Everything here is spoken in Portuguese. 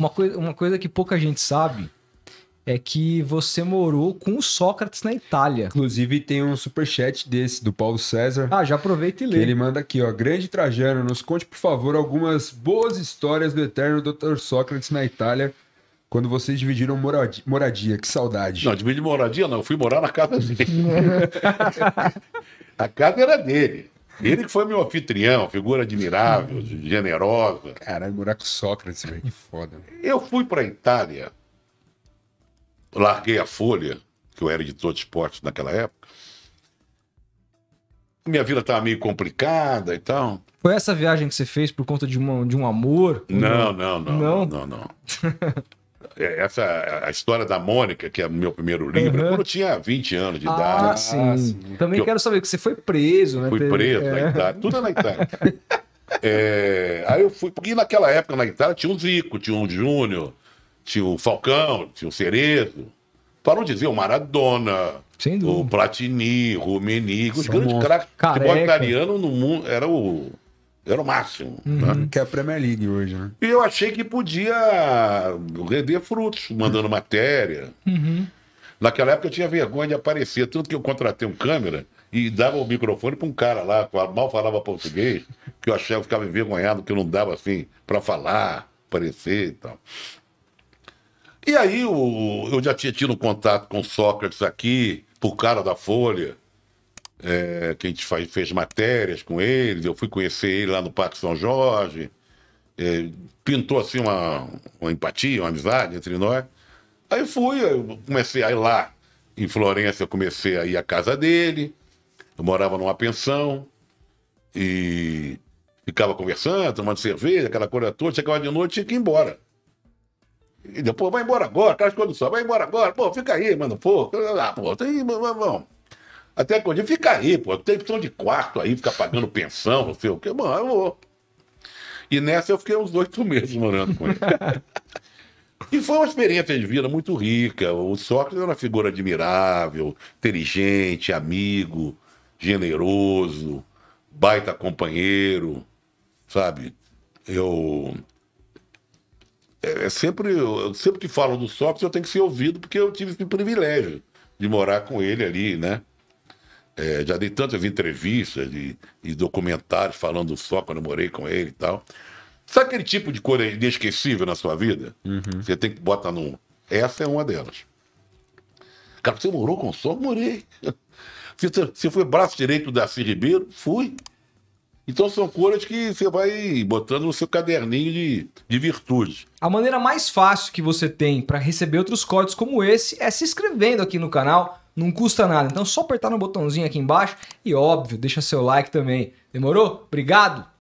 Uma coisa, uma coisa que pouca gente sabe é que você morou com o Sócrates na Itália. Inclusive tem um super chat desse do Paulo César. Ah, já aproveita e lê. Ele manda aqui, ó, grande Trajano, nos conte por favor algumas boas histórias do eterno Dr. Sócrates na Itália. Quando vocês dividiram moradia, moradia que saudade. Não, dividir moradia não, eu fui morar na casa dele. a casa era dele. Ele que foi meu anfitrião, figura admirável, generosa. Caralho, buraco Sócrates, velho, que foda. Né? Eu fui pra Itália, larguei a Folha, que eu era editor de esportes naquela época. Minha vida estava meio complicada e tal. Foi essa viagem que você fez por conta de, uma, de um amor? Não, não, não. Não, não, não. não. É, essa a história da Mônica, que é o meu primeiro livro, uhum. quando eu tinha 20 anos de ah, idade. Sim. Ah, sim. Também que quero eu... saber que você foi preso, né? Fui preso é. é. na Itália, tudo na Itália. é, aí eu fui, porque naquela época na Itália tinha o Zico, tinha o Júnior, tinha o Falcão, tinha o Cerezo. Para não dizer o Maradona, o Platini, o Rumeni, os grandes craques. O italiano no mundo era o era o máximo. Uhum, né? Que é a Premier League hoje, né? E eu achei que podia render frutos, mandando uhum. matéria. Uhum. Naquela época eu tinha vergonha de aparecer, tanto que eu contratei um câmera e dava o microfone para um cara lá, que mal falava português, que eu achava, eu ficava envergonhado, que eu não dava assim para falar, aparecer e tal. E aí o, eu já tinha tido contato com Sócrates aqui, por cara da Folha, é, que a gente faz, fez matérias com eles, eu fui conhecer ele lá no Parque São Jorge, é, pintou assim uma, uma, empatia, uma amizade entre nós. Aí fui, eu comecei a ir lá em Florença, eu comecei a ir à casa dele, eu morava numa pensão e ficava conversando, tomando cerveja, aquela coisa toda, chegava de noite tinha que ir embora. E depois, vai embora agora, aquelas coisas só, vai embora agora, pô, fica aí, mano, pô, ah, pô, tem, vamos. Até quando fica aí, pô. Tem opção de quarto aí, ficar pagando pensão, não sei o quê. Mano, eu vou. E nessa eu fiquei uns oito meses morando com ele. e foi uma experiência de vida muito rica. O Sócrates era uma figura admirável, inteligente, amigo, generoso, baita companheiro, sabe? Eu. É, é sempre, eu, sempre que falo do Sócrates, eu tenho que ser ouvido, porque eu tive esse privilégio de morar com ele ali, né? É, já dei tantas entrevistas e, e, documentários falando só quando eu morei com ele e tal. Sabe aquele tipo de coisa inesquecível na sua vida? Uhum. Você tem que botar num. Essa é uma delas. Cara, você morou com o Sol? Morei. Você, tá, você foi braço direito do Darcy Ribeiro? Fui. Então são cores que você vai botando no seu caderninho de, de A maneira mais fácil que você tem para receber outros cortes como esse é se inscrevendo aqui no canal não custa nada. Então é só apertar no botãozinho aqui embaixo e, óbvio, deixa seu like também. Demorou? Obrigado!